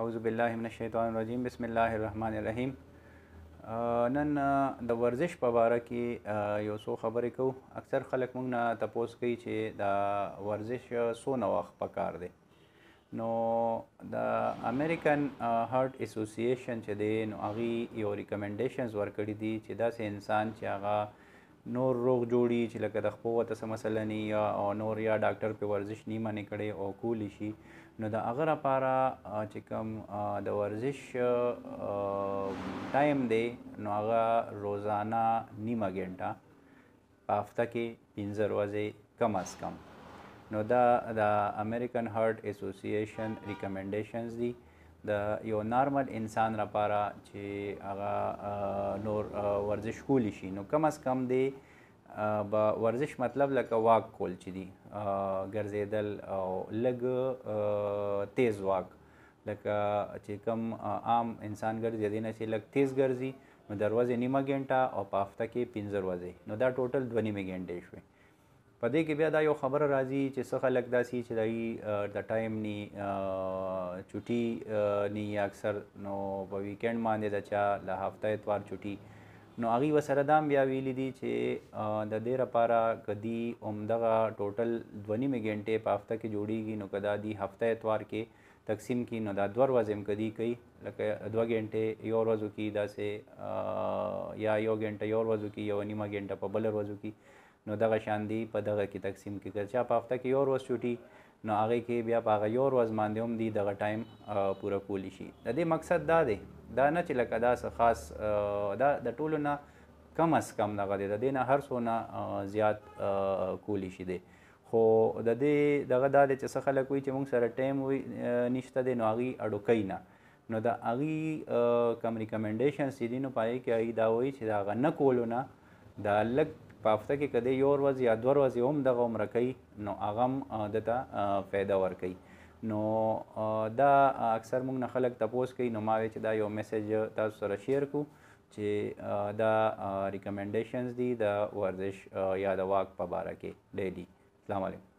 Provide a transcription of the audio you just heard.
اعوذباللہمنشیطانرجیم بسم الله الرحمن الرحیم نن د ورزش په اړه کې یو څو خبرې کوو اکثر خلک موږ نه تپوس کوي چې دا ورزش سو نه وخت پکار دی نو د امریکن هارت اسوسییشن چې دی نو هغه یو ریکمنډیشنز ورکړي دي چې داسې انسان چې هغه نور روغ جوړي چې لکه د خپل وته مسله نه یا نور یا ډاکټر په ورزش نه مانی کړي او کولی شي نو د هغه لپاره چې کوم د ورزش ټایم دی نو هغه روزانه نیمه ګنټه هفته کې پنځه ورځې کم از کم نو دا د امریکن هارت اسوسییشن ریکمنډیشنز دي د یو نارمل انسان لپاره چې هغه نور ورزش کولی شي نو کم از کم دی با ورزش مطلب لکه واک کول چې دی ګرځېدل او لګ تیز واک لکه چې کم عام انسان ګرځي دی نه چې لګ تیز ګرځي نو دروازه نیمه ګنټه او په هفته کې 15 ورځې نو دا ټوټل 2 نیمه ګنټې شوي په دې کې بیا دا یو خبره راځي چې څه خلک داسي چې دای د ټایم نی چټي نی اکثر نو په ویکند باندې دا چې له هفته اتوار چټي نو هغه وسره دام بیا ویل دي چې د دې لپاره کدی اومدغه ټوټل 2.5 غنټه په هفته کې جوړیږي نو کدا دی هفته اتوار کې تقسیم کی نو دا دو ورځې کدی کوي لکه دو غنټه یو ورځو کې داسې یا یو غنټه یو ورځو کې یو نیمه غنټه په بل ورځو کې نو دغه شاندی په دغه کې تقسیم کې کړ چې په هفته کې یو ورځ چوټي نو هغه کې بیا په هغه یو ورځ باندې هم دی دغه ټایم پوره کولی شي د دې مقصد دا دی دا نه چې لکه دا څه خاص دا د ټولو نه کم از کم دغه دی د دې نه هر څو نه زیات کولی شي دی خو د دې دغه دا دی چې څه خلک وي چې موږ سره ټایم وي نشته دی نو هغې اډوکۍ نه نو د هغې کم ریکمنډیشنس چې دي نو په هغې کې هغې دا وایي چې د هغه نه کولو نه د لږ په هفته کې کده یو ورځ یا دوه ورځې هم دغه عمره کوي نو هغه هم دته فایده ورکوي نو دا اکثر موږ نه خلک تپوس کوي نو ما وی چې دا یو میسج تاسو سره شیر کو چې دا ریکمنډیشنز دي د ورزش یا د واک په باره کې ډیلی السلام علیکم